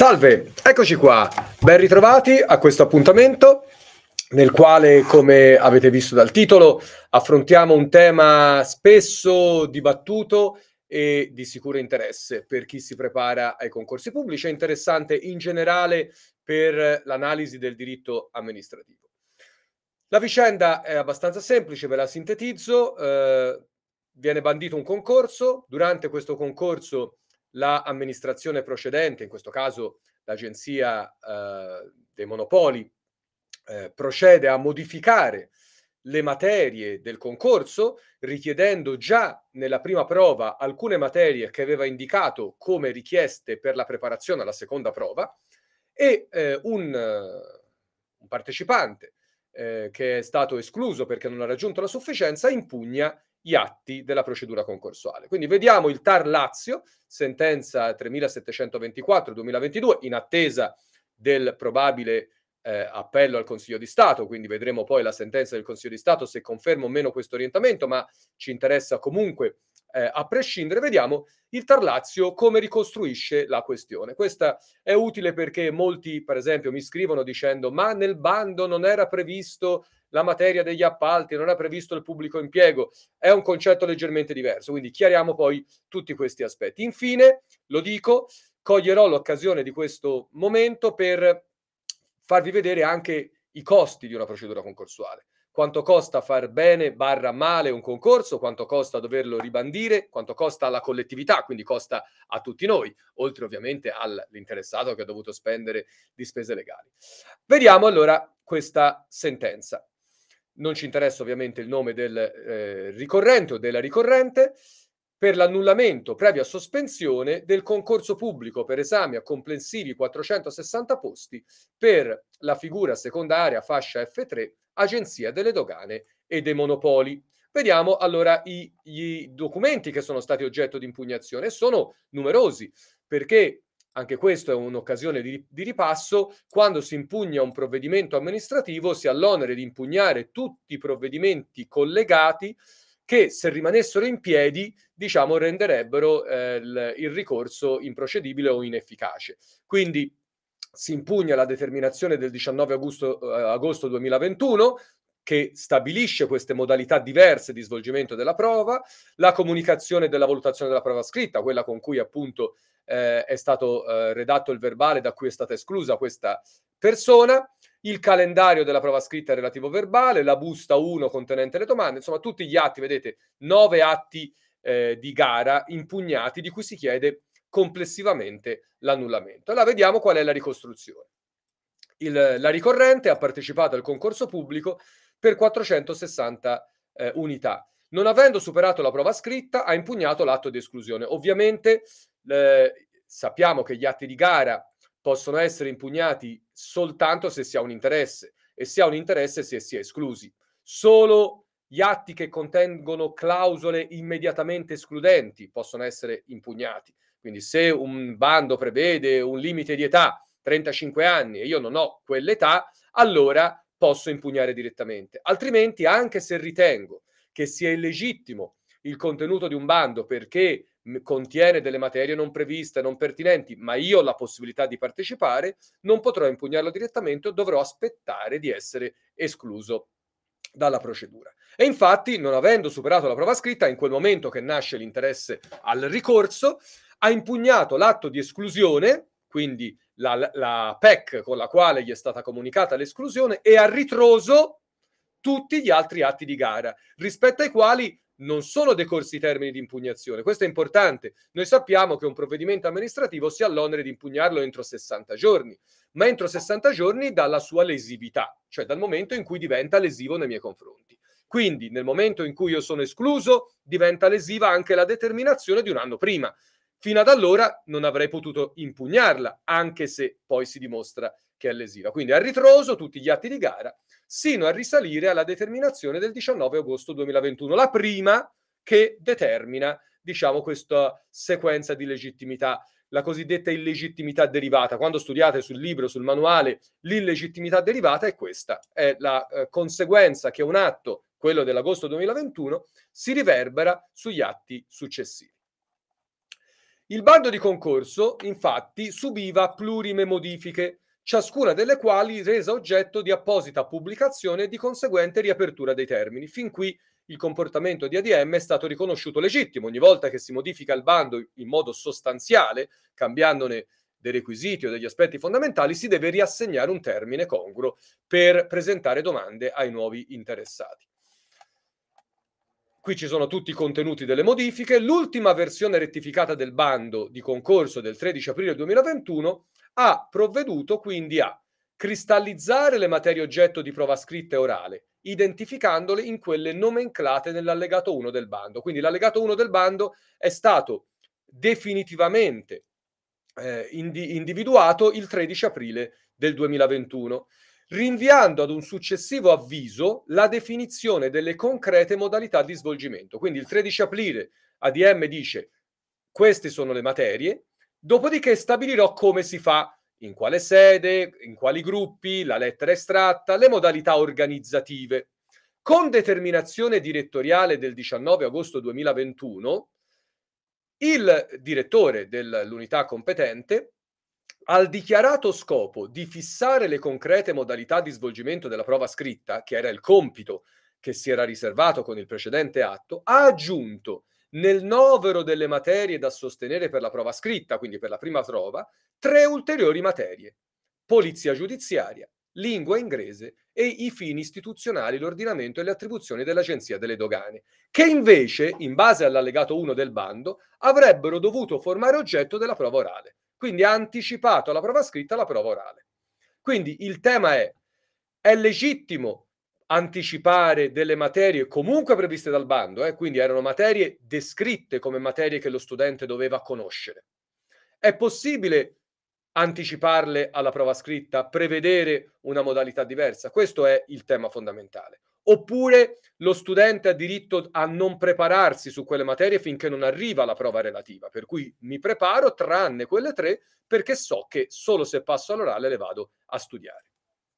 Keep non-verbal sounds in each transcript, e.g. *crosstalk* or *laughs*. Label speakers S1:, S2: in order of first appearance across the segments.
S1: Salve, eccoci qua, ben ritrovati a questo appuntamento nel quale, come avete visto dal titolo, affrontiamo un tema spesso dibattuto e di sicuro interesse per chi si prepara ai concorsi pubblici è interessante in generale per l'analisi del diritto amministrativo. La vicenda è abbastanza semplice, ve la sintetizzo. Eh, viene bandito un concorso, durante questo concorso l'amministrazione procedente, in questo caso l'Agenzia eh, dei Monopoli, eh, procede a modificare le materie del concorso, richiedendo già nella prima prova alcune materie che aveva indicato come richieste per la preparazione alla seconda prova, e eh, un, un, partecipante eh, che è stato escluso perché non ha raggiunto la sufficienza impugna gli atti della procedura concorsuale. Quindi vediamo il TAR Lazio, sentenza 3724-2022, in attesa del probabile eh, appello al Consiglio di Stato, quindi vedremo poi la sentenza del Consiglio di Stato se conferma o meno questo orientamento, ma ci interessa comunque eh, a prescindere, vediamo il Tarlazio come ricostruisce la questione. Questa è utile perché molti, per esempio, mi scrivono dicendo ma nel bando non era previsto la materia degli appalti, non era previsto il pubblico impiego, è un concetto leggermente diverso, quindi chiariamo poi tutti questi aspetti. Infine, lo dico, coglierò l'occasione di questo momento per farvi vedere anche i costi di una procedura concorsuale quanto costa far bene barra male un concorso, quanto costa doverlo ribandire, quanto costa alla collettività, quindi costa a tutti noi, oltre ovviamente all'interessato che ha dovuto spendere di spese legali. Vediamo allora questa sentenza. Non ci interessa ovviamente il nome del eh, ricorrente o della ricorrente, per l'annullamento previa sospensione del concorso pubblico per esami a complessivi 460 posti per la figura secondaria fascia F3 Agenzia delle Dogane e dei Monopoli. Vediamo allora i, i documenti che sono stati oggetto di impugnazione. Sono numerosi perché anche questo è un'occasione di, di, ripasso, quando si impugna un provvedimento amministrativo si ha l'onere di impugnare tutti i provvedimenti collegati che se rimanessero in piedi, diciamo, renderebbero eh, il, il ricorso improcedibile o inefficace. Quindi si impugna la determinazione del 19 agosto, eh, agosto 2021 che stabilisce queste modalità diverse di svolgimento della prova, la comunicazione della valutazione della prova scritta, quella con cui appunto eh, è stato eh, redatto il verbale da cui è stata esclusa questa persona, il calendario della prova scritta relativo verbale, la busta 1 contenente le domande, insomma tutti gli atti, vedete, nove atti eh, di gara impugnati di cui si chiede complessivamente l'annullamento. Allora vediamo qual è la ricostruzione. Il, la ricorrente ha partecipato al concorso pubblico per 460 eh, unità. Non avendo superato la prova scritta, ha impugnato l'atto di esclusione. Ovviamente eh, sappiamo che gli atti di gara possono essere impugnati soltanto se si ha un interesse e si ha un interesse se si è esclusi. Solo gli atti che contengono clausole immediatamente escludenti possono essere impugnati. Quindi se un bando prevede un limite di età, 35 anni, e io non ho quell'età, allora posso impugnare direttamente. Altrimenti, anche se ritengo che sia illegittimo il contenuto di un bando perché contiene delle materie non previste, non pertinenti, ma io ho la possibilità di partecipare, non potrò impugnarlo direttamente, dovrò aspettare di essere escluso dalla procedura. E infatti, non avendo superato la prova scritta, in quel momento che nasce l'interesse al ricorso, ha impugnato l'atto di esclusione, quindi la, la PEC con la quale gli è stata comunicata l'esclusione, e ha ritroso tutti gli altri atti di gara, rispetto ai quali non sono decorsi i termini di impugnazione. Questo è importante. Noi sappiamo che un provvedimento amministrativo si ha l'onere di impugnarlo entro 60 giorni, ma entro 60 giorni dalla sua lesività, cioè dal momento in cui diventa lesivo nei miei confronti. Quindi nel momento in cui io sono escluso diventa lesiva anche la determinazione di un anno prima. Fino ad allora non avrei potuto impugnarla, anche se poi si dimostra che è lesiva. Quindi a ritroso tutti gli atti di gara, sino a risalire alla determinazione del 19 agosto 2021, la prima che determina, diciamo, questa sequenza di legittimità la cosiddetta illegittimità derivata. Quando studiate sul libro, sul manuale, l'illegittimità derivata è questa, è la eh, conseguenza che un atto, quello dell'agosto 2021, si riverbera sugli atti successivi. Il bando di concorso, infatti, subiva plurime modifiche, ciascuna delle quali resa oggetto di apposita pubblicazione e di conseguente riapertura dei termini. Fin qui il comportamento di ADM è stato riconosciuto legittimo. Ogni volta che si modifica il bando in modo sostanziale, cambiandone dei requisiti o degli aspetti fondamentali, si deve riassegnare un termine congruo per presentare domande ai nuovi interessati. Qui ci sono tutti i contenuti delle modifiche. L'ultima versione rettificata del bando di concorso del 13 aprile 2021 ha provveduto quindi a cristallizzare le materie oggetto di prova scritta e orale, identificandole in quelle nomenclate nell'allegato 1 del bando. Quindi l'allegato 1 del bando è stato definitivamente eh, indi- individuato il 13 aprile del 2021 rinviando ad un successivo avviso la definizione delle concrete modalità di svolgimento. Quindi il 13 aprile ADM dice queste sono le materie, dopodiché stabilirò come si fa, in quale sede, in quali gruppi, la lettera estratta, le modalità organizzative. Con determinazione direttoriale del 19 agosto 2021, il direttore dell'unità competente al dichiarato scopo di fissare le concrete modalità di svolgimento della prova scritta, che era il compito che si era riservato con il precedente atto, ha aggiunto nel novero delle materie da sostenere per la prova scritta, quindi per la prima prova, tre ulteriori materie, polizia giudiziaria, lingua inglese e i fini istituzionali, l'ordinamento e le attribuzioni dell'Agenzia delle Dogane, che invece, in base all'allegato 1 del bando, avrebbero dovuto formare oggetto della prova orale. Quindi ha anticipato alla prova scritta la prova orale. Quindi il tema è, è legittimo anticipare delle materie comunque previste dal bando, eh? quindi erano materie descritte come materie che lo studente doveva conoscere. È possibile anticiparle alla prova scritta, prevedere una modalità diversa? Questo è il tema fondamentale oppure lo studente ha diritto a non prepararsi su quelle materie finché non arriva la prova relativa, per cui mi preparo tranne quelle tre perché so che solo se passo all'orale le vado a studiare.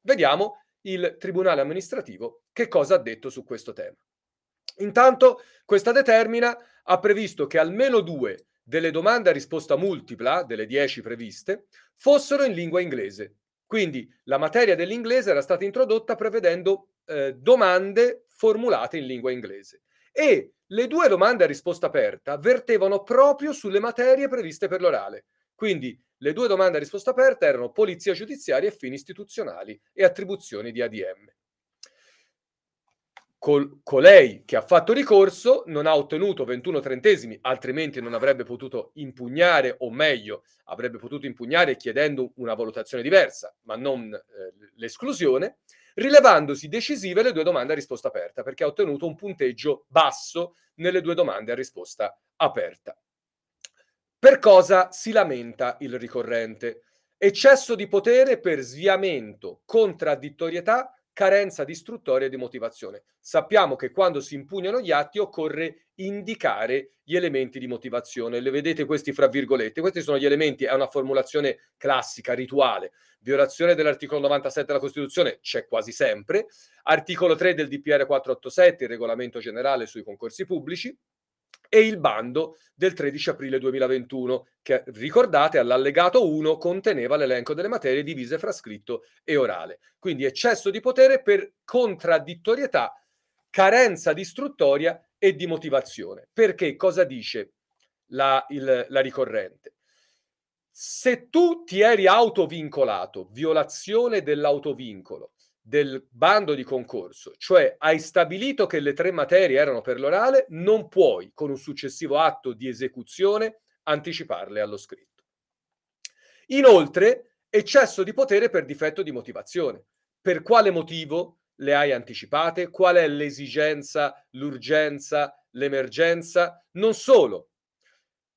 S1: Vediamo il Tribunale amministrativo che cosa ha detto su questo tema. Intanto questa determina ha previsto che almeno due delle domande a risposta multipla, delle dieci previste, fossero in lingua inglese. Quindi la materia dell'inglese era stata introdotta prevedendo eh, domande formulate in lingua inglese. E le due domande a risposta aperta vertevano proprio sulle materie previste per l'orale. Quindi le due domande a risposta aperta erano polizia giudiziaria e fini istituzionali e attribuzioni di ADM. Col, colei che ha fatto ricorso non ha ottenuto 21 trentesimi, altrimenti non avrebbe potuto impugnare, o meglio, avrebbe potuto impugnare chiedendo una valutazione diversa, ma non eh, l'esclusione rilevandosi decisive le due domande a risposta aperta, perché ha ottenuto un punteggio basso nelle due domande a risposta aperta. Per cosa si lamenta il ricorrente? Eccesso di potere per sviamento, contraddittorietà carenza di istruttoria e di motivazione. Sappiamo che quando si impugnano gli atti occorre indicare gli elementi di motivazione. Le vedete questi fra virgolette. Questi sono gli elementi, è una formulazione classica, rituale. Violazione dell'articolo 97 della Costituzione c'è quasi sempre. Articolo 3 del DPR 487, il regolamento generale sui concorsi pubblici e il bando del 13 aprile 2021, che ricordate all'allegato 1 conteneva l'elenco delle materie divise fra scritto e orale. Quindi eccesso di potere per contraddittorietà, carenza di istruttoria e di motivazione. Perché cosa dice la, il, la ricorrente? Se tu ti eri autovincolato, violazione dell'autovincolo, del bando di concorso, cioè hai stabilito che le tre materie erano per l'orale, non puoi con un successivo atto di esecuzione anticiparle allo scritto. Inoltre, eccesso di potere per difetto di motivazione. Per quale motivo le hai anticipate? Qual è l'esigenza, l'urgenza, l'emergenza? Non solo.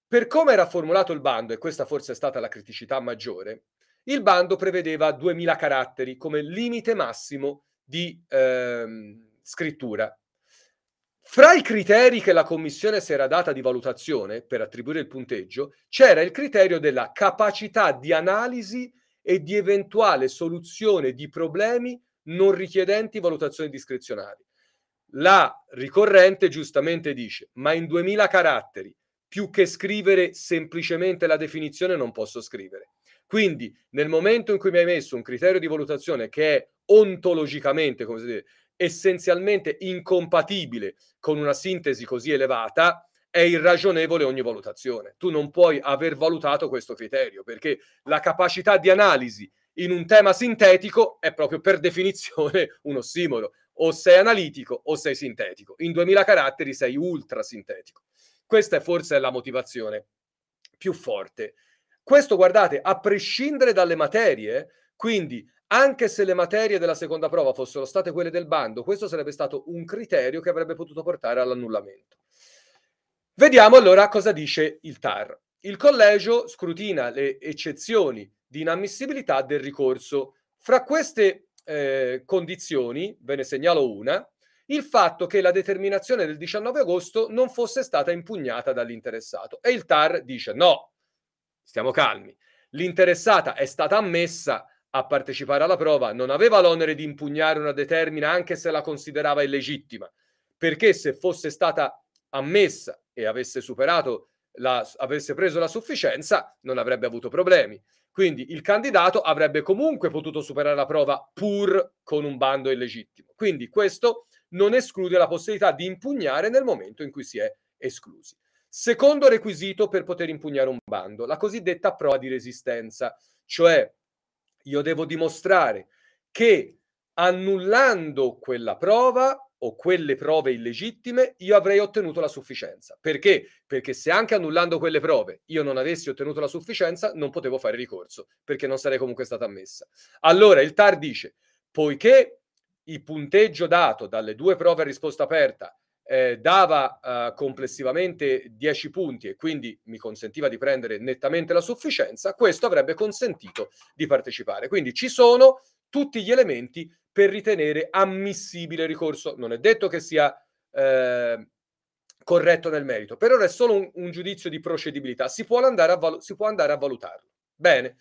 S1: Per come era formulato il bando, e questa forse è stata la criticità maggiore, il bando prevedeva 2000 caratteri come limite massimo di ehm, scrittura. Fra i criteri che la commissione si era data di valutazione per attribuire il punteggio, c'era il criterio della capacità di analisi e di eventuale soluzione di problemi non richiedenti valutazioni discrezionali. La ricorrente giustamente dice, ma in 2000 caratteri, più che scrivere semplicemente la definizione non posso scrivere. Quindi nel momento in cui mi hai messo un criterio di valutazione che è ontologicamente, come si dice, essenzialmente incompatibile con una sintesi così elevata, è irragionevole ogni valutazione. Tu non puoi aver valutato questo criterio perché la capacità di analisi in un tema sintetico è proprio per definizione *laughs* un ossimoro. O sei analitico o sei sintetico. In 2000 caratteri sei ultra sintetico. Questa è forse la motivazione più forte questo, guardate, a prescindere dalle materie, quindi anche se le materie della seconda prova fossero state quelle del bando, questo sarebbe stato un criterio che avrebbe potuto portare all'annullamento. Vediamo allora cosa dice il TAR. Il collegio scrutina le eccezioni di inammissibilità del ricorso. Fra queste eh, condizioni, ve ne segnalo una, il fatto che la determinazione del 19 agosto non fosse stata impugnata dall'interessato. E il TAR dice no, stiamo calmi. L'interessata è stata ammessa a partecipare alla prova, non aveva l'onere di impugnare una determina anche se la considerava illegittima, perché se fosse stata ammessa e avesse superato la, avesse preso la sufficienza, non avrebbe avuto problemi. Quindi il candidato avrebbe comunque potuto superare la prova pur con un bando illegittimo. Quindi questo non esclude la possibilità di impugnare nel momento in cui si è esclusi. Secondo requisito per poter impugnare un bando, la cosiddetta prova di resistenza, cioè io devo dimostrare che annullando quella prova o quelle prove illegittime, io avrei ottenuto la sufficienza. Perché? Perché se anche annullando quelle prove io non avessi ottenuto la sufficienza, non potevo fare ricorso, perché non sarei comunque stata ammessa. Allora il TAR dice, poiché il punteggio dato dalle due prove a risposta aperta eh, dava eh, complessivamente 10 punti e quindi mi consentiva di prendere nettamente la sufficienza, questo avrebbe consentito di partecipare. Quindi ci sono tutti gli elementi per ritenere ammissibile il ricorso. Non è detto che sia eh, corretto nel merito, per ora è solo un, un giudizio di procedibilità, si può, val- si può andare a valutarlo. Bene,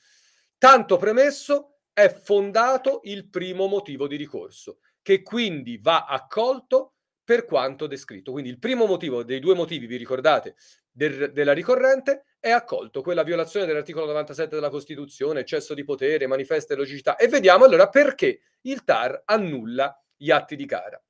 S1: tanto premesso è fondato il primo motivo di ricorso, che quindi va accolto per quanto descritto. Quindi il primo motivo, dei due motivi, vi ricordate, del, della ricorrente, è accolto quella violazione dell'articolo 97 della Costituzione, eccesso di potere, manifesta e logicità. E vediamo allora perché il TAR annulla gli atti di gara.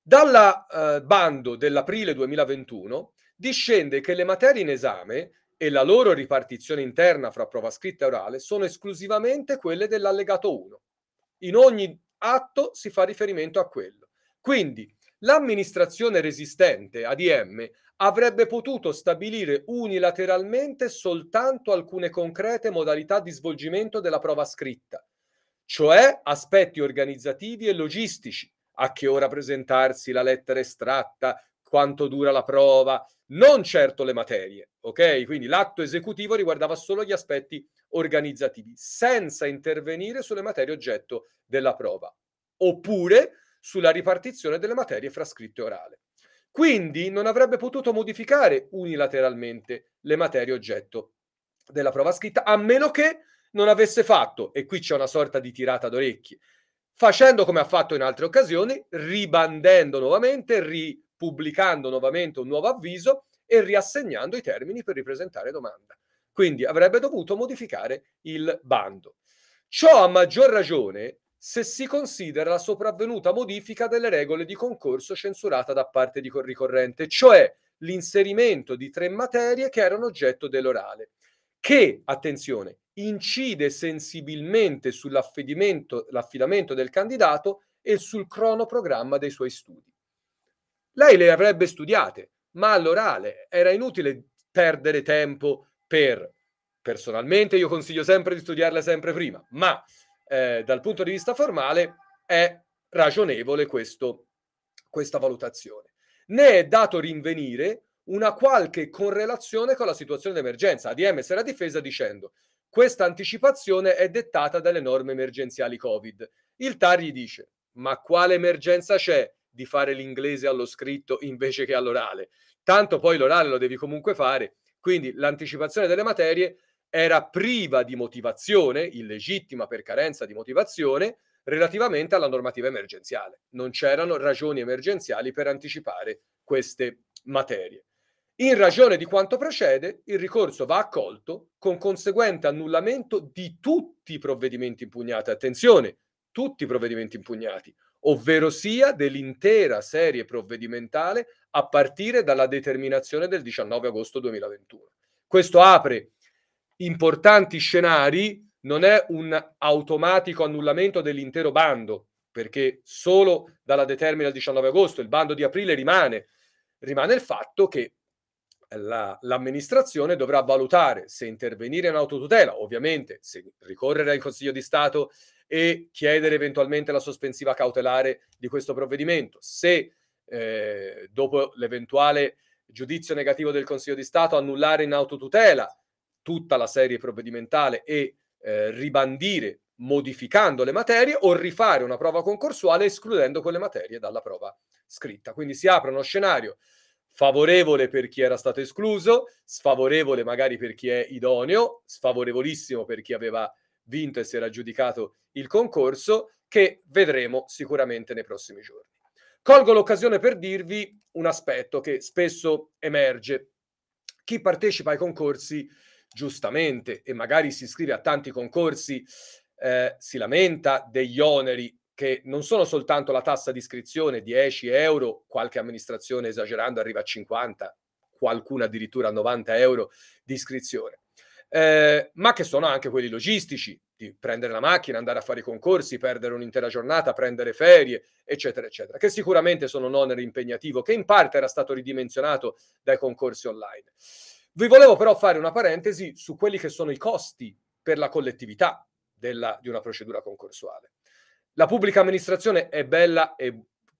S1: Dalla eh, bando dell'aprile 2021 discende che le materie in esame e la loro ripartizione interna fra prova scritta e orale sono esclusivamente quelle dell'allegato 1. In ogni atto si fa riferimento a quello. Quindi l'amministrazione resistente, ADM, avrebbe potuto stabilire unilateralmente soltanto alcune concrete modalità di svolgimento della prova scritta, cioè aspetti organizzativi e logistici, a che ora presentarsi la lettera estratta, quanto dura la prova, non certo le materie, ok? Quindi l'atto esecutivo riguardava solo gli aspetti organizzativi, senza intervenire sulle materie oggetto della prova. Oppure sulla ripartizione delle materie fra scritto e orale. Quindi non avrebbe potuto modificare unilateralmente le materie oggetto della prova scritta, a meno che non avesse fatto, e qui c'è una sorta di tirata d'orecchie, facendo come ha fatto in altre occasioni, ribandendo nuovamente, ripubblicando nuovamente un nuovo avviso e riassegnando i termini per ripresentare domanda. Quindi avrebbe dovuto modificare il bando. Ciò a maggior ragione se si considera la sopravvenuta modifica delle regole di concorso censurata da parte di ricorrente, cioè l'inserimento di tre materie che erano oggetto dell'orale, che, attenzione, incide sensibilmente sull'affidamento del candidato e sul cronoprogramma dei suoi studi. Lei le avrebbe studiate, ma all'orale era inutile perdere tempo per... Personalmente io consiglio sempre di studiarle sempre prima, ma eh, dal punto di vista formale è ragionevole questo, questa valutazione. Ne è dato rinvenire una qualche correlazione con la situazione d'emergenza. ADM si era difesa dicendo questa anticipazione è dettata dalle norme emergenziali Covid. Il TAR gli dice ma quale emergenza c'è di fare l'inglese allo scritto invece che all'orale? Tanto poi l'orale lo devi comunque fare, quindi l'anticipazione delle materie era priva di motivazione, illegittima per carenza di motivazione, relativamente alla normativa emergenziale. Non c'erano ragioni emergenziali per anticipare queste materie. In ragione di quanto precede, il ricorso va accolto con conseguente annullamento di tutti i provvedimenti impugnati. Attenzione, tutti i provvedimenti impugnati, ovvero sia dell'intera serie provvedimentale a partire dalla determinazione del 19 agosto 2021. Questo apre importanti scenari non è un automatico annullamento dell'intero bando, perché solo dalla determina il 19 agosto, il bando di aprile rimane. Rimane il fatto che la, l'amministrazione dovrà valutare se intervenire in autotutela, ovviamente se ricorrere al Consiglio di Stato e chiedere eventualmente la sospensiva cautelare di questo provvedimento, se eh, dopo l'eventuale giudizio negativo del Consiglio di Stato annullare in autotutela tutta la serie provvedimentale e eh, ribandire modificando le materie o rifare una prova concorsuale escludendo quelle materie dalla prova scritta. Quindi si apre uno scenario favorevole per chi era stato escluso, sfavorevole magari per chi è idoneo, sfavorevolissimo per chi aveva vinto e si era giudicato il concorso, che vedremo sicuramente nei prossimi giorni. Colgo l'occasione per dirvi un aspetto che spesso emerge. Chi partecipa ai concorsi giustamente e magari si iscrive a tanti concorsi, eh, si lamenta degli oneri che non sono soltanto la tassa di iscrizione 10 euro, qualche amministrazione esagerando arriva a 50, qualcuna addirittura a 90 euro di iscrizione, eh, ma che sono anche quelli logistici, di prendere la macchina, andare a fare i concorsi, perdere un'intera giornata, prendere ferie, eccetera, eccetera, che sicuramente sono un onere impegnativo che in parte era stato ridimensionato dai concorsi online. Vi volevo però fare una parentesi su quelli che sono i costi per la collettività della, di una procedura concorsuale. La pubblica amministrazione è bella e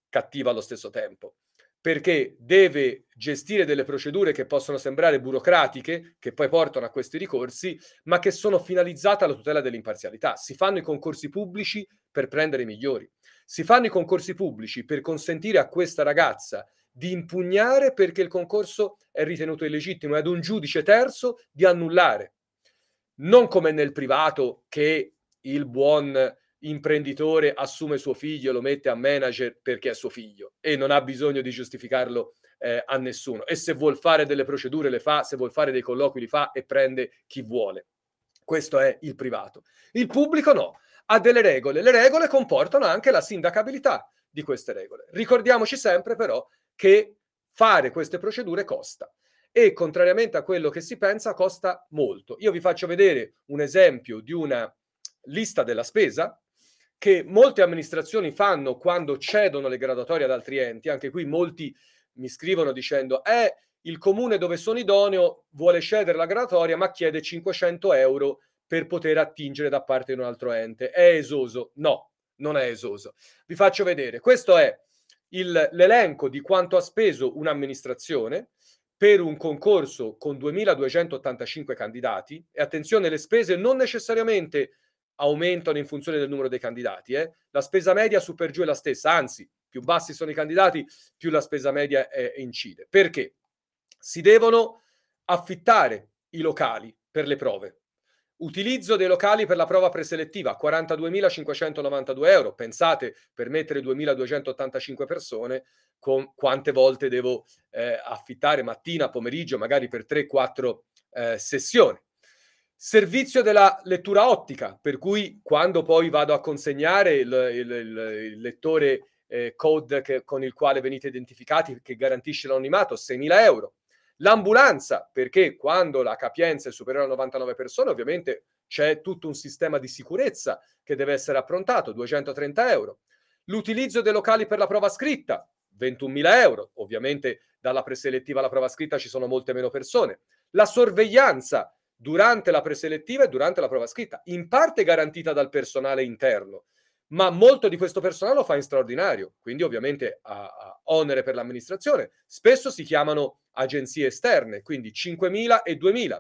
S1: cattiva allo stesso tempo, perché deve gestire delle procedure che possono sembrare burocratiche, che poi portano a questi ricorsi, ma che sono finalizzate alla tutela dell'imparzialità. Si fanno i concorsi pubblici per prendere i migliori. Si fanno i concorsi pubblici per consentire a questa ragazza di impugnare perché il concorso è ritenuto illegittimo e ad un giudice terzo di annullare. Non come nel privato che il buon imprenditore assume suo figlio e lo mette a manager perché è suo figlio e non ha bisogno di giustificarlo eh, a nessuno. E se vuol fare delle procedure le fa, se vuol fare dei colloqui li fa e prende chi vuole. Questo è il privato. Il pubblico no, ha delle regole. Le regole comportano anche la sindacabilità di queste regole. Ricordiamoci sempre però che fare queste procedure costa e contrariamente a quello che si pensa costa molto. Io vi faccio vedere un esempio di una lista della spesa che molte amministrazioni fanno quando cedono le graduatorie ad altri enti, anche qui molti mi scrivono dicendo eh, il comune dove sono idoneo vuole cedere la graduatoria ma chiede 500 euro per poter attingere da parte di un altro ente. È esoso? No, non è esoso. Vi faccio vedere. Questo è il, l'elenco di quanto ha speso un'amministrazione per un concorso con 2.285 candidati e attenzione, le spese non necessariamente aumentano in funzione del numero dei candidati, eh? la spesa media su per giù è la stessa, anzi più bassi sono i candidati, più la spesa media eh, incide. Perché? Si devono affittare i locali per le prove. Utilizzo dei locali per la prova preselettiva, 42.592 euro. Pensate, per mettere 2.285 persone, con quante volte devo eh, affittare mattina, pomeriggio, magari per 3-4 eh, sessioni. Servizio della lettura ottica, per cui quando poi vado a consegnare il, il, il lettore eh, code che, con il quale venite identificati, che garantisce l'anonimato, 6.000 euro L'ambulanza, perché quando la capienza è superiore a 99 persone, ovviamente c'è tutto un sistema di sicurezza che deve essere approntato, 230 euro. L'utilizzo dei locali per la prova scritta, 21.000 euro. Ovviamente dalla preselettiva alla prova scritta ci sono molte meno persone. La sorveglianza durante la preselettiva e durante la prova scritta, in parte garantita dal personale interno, ma molto di questo personale lo fa in straordinario, quindi ovviamente a, onere per l'amministrazione. Spesso si chiamano agenzie esterne, quindi 5.000 e 2.000.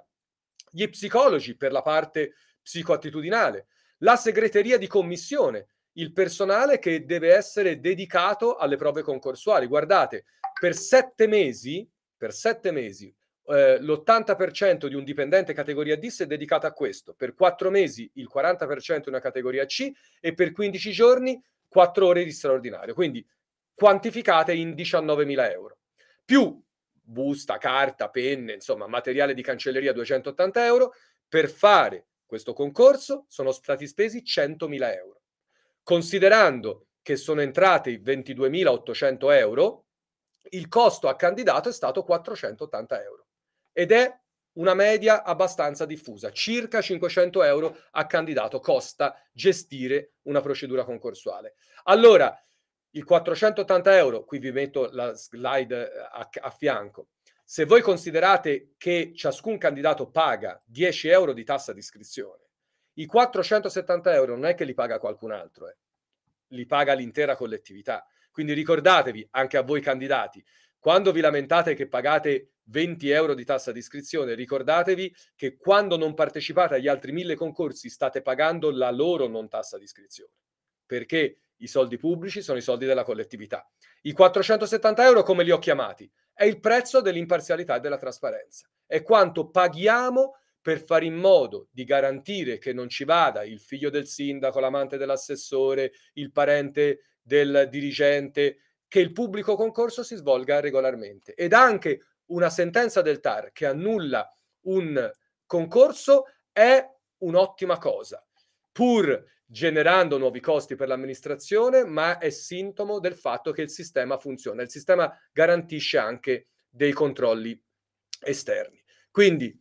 S1: Gli psicologi per la parte psicoattitudinale, la segreteria di commissione, il personale che deve essere dedicato alle prove concorsuali. Guardate, per sette mesi, per sette mesi eh, l'80% di un dipendente categoria D si è dedicato a questo, per 4 mesi il 40% è una categoria C e per 15 giorni 4 ore di straordinario, quindi quantificate in 19.000 euro, più busta, carta, penne, insomma materiale di cancelleria 280 euro, per fare questo concorso sono stati spesi 100.000 euro. Considerando che sono entrati 22.800 euro, il costo a candidato è stato 480 euro ed è una media abbastanza diffusa, circa 500 euro a candidato costa gestire una procedura concorsuale. Allora, i 480 euro, qui vi metto la slide eh, a, a fianco, se voi considerate che ciascun candidato paga 10 euro di tassa di iscrizione, i 470 euro non è che li paga qualcun altro, eh. li paga l'intera collettività. Quindi ricordatevi, anche a voi candidati, quando vi lamentate che pagate 20 euro di tassa di iscrizione. Ricordatevi che quando non partecipate agli altri mille concorsi state pagando la loro non tassa di iscrizione, perché i soldi pubblici sono i soldi della collettività. I 470 euro come li ho chiamati? È il prezzo dell'imparzialità e della trasparenza. È quanto paghiamo per fare in modo di garantire che non ci vada il figlio del sindaco, l'amante dell'assessore, il parente del dirigente, che il pubblico concorso si svolga regolarmente ed anche una sentenza del TAR che annulla un concorso è un'ottima cosa, pur generando nuovi costi per l'amministrazione, ma è sintomo del fatto che il sistema funziona. Il sistema garantisce anche dei controlli esterni. Quindi,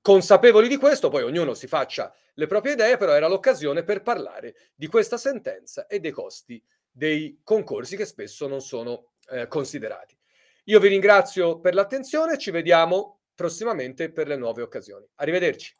S1: consapevoli di questo, poi ognuno si faccia le proprie idee, però era l'occasione per parlare di questa sentenza e dei costi dei concorsi che spesso non sono eh, considerati. Io vi ringrazio per l'attenzione, ci vediamo prossimamente per le nuove occasioni. Arrivederci.